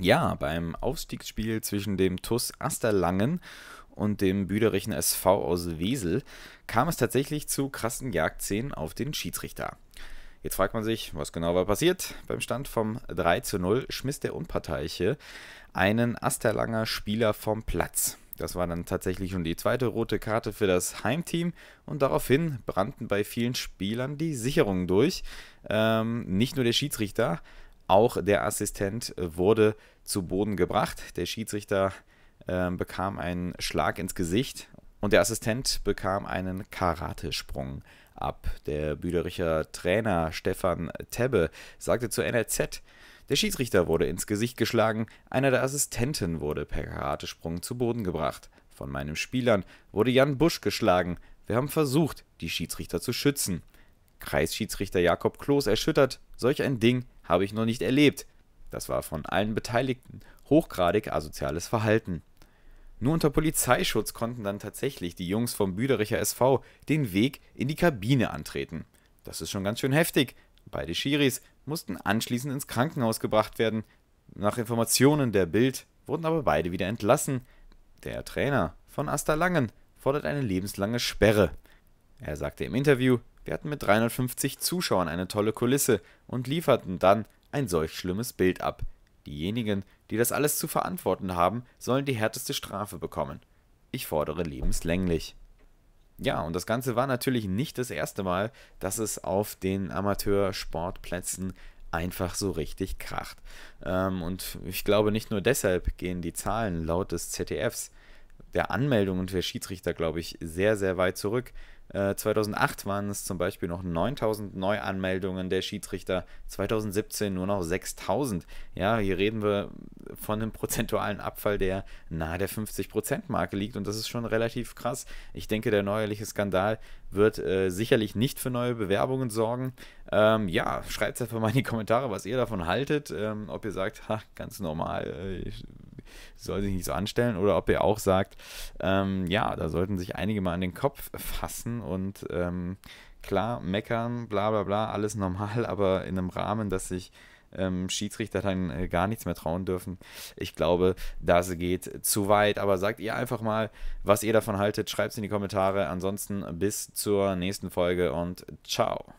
Ja, beim Aufstiegsspiel zwischen dem TUS Asterlangen und dem Büderichen SV aus Wesel kam es tatsächlich zu krassen Jagdszenen auf den Schiedsrichter. Jetzt fragt man sich, was genau war passiert. Beim Stand vom 3 zu 0 schmiss der Unparteiche einen Asterlanger Spieler vom Platz. Das war dann tatsächlich schon die zweite rote Karte für das Heimteam und daraufhin brannten bei vielen Spielern die Sicherungen durch. Ähm, nicht nur der Schiedsrichter auch der Assistent äh, wurde zu Boden gebracht. Der Schiedsrichter äh, bekam einen Schlag ins Gesicht und der Assistent bekam einen Karatesprung ab. Der Büdericher Trainer Stefan Tebbe sagte zur NRZ, der Schiedsrichter wurde ins Gesicht geschlagen, einer der Assistenten wurde per Karatesprung zu Boden gebracht. Von meinen Spielern wurde Jan Busch geschlagen. Wir haben versucht, die Schiedsrichter zu schützen. Kreisschiedsrichter Jakob Kloß erschüttert, solch ein Ding habe ich noch nicht erlebt. Das war von allen Beteiligten hochgradig asoziales Verhalten. Nur unter Polizeischutz konnten dann tatsächlich die Jungs vom Büdericher SV den Weg in die Kabine antreten. Das ist schon ganz schön heftig. Beide Schiris mussten anschließend ins Krankenhaus gebracht werden. Nach Informationen der Bild wurden aber beide wieder entlassen. Der Trainer von Asta Langen fordert eine lebenslange Sperre. Er sagte im Interview, wir hatten mit 350 Zuschauern eine tolle Kulisse und lieferten dann ein solch schlimmes Bild ab. Diejenigen, die das alles zu verantworten haben, sollen die härteste Strafe bekommen. Ich fordere lebenslänglich. Ja, und das Ganze war natürlich nicht das erste Mal, dass es auf den Amateursportplätzen einfach so richtig kracht. Ähm, und ich glaube, nicht nur deshalb gehen die Zahlen laut des ZDFs der Anmeldung und der Schiedsrichter, glaube ich, sehr, sehr weit zurück. 2008 äh, waren es zum Beispiel noch 9000 Neuanmeldungen der Schiedsrichter, 2017 nur noch 6000. Ja, hier reden wir von einem prozentualen Abfall, der nahe der 50%-Marke liegt und das ist schon relativ krass. Ich denke, der neuerliche Skandal wird äh, sicherlich nicht für neue Bewerbungen sorgen. Ähm, ja, schreibt einfach mal in die Kommentare, was ihr davon haltet. Ähm, ob ihr sagt, ha, ganz normal, äh, soll sich nicht so anstellen oder ob ihr auch sagt, ähm, ja, da sollten sich einige mal an den Kopf fassen und ähm, klar, meckern, bla bla bla, alles normal, aber in einem Rahmen, dass sich ähm, Schiedsrichter dann äh, gar nichts mehr trauen dürfen. Ich glaube, das geht zu weit. Aber sagt ihr einfach mal, was ihr davon haltet. Schreibt es in die Kommentare. Ansonsten bis zur nächsten Folge und ciao.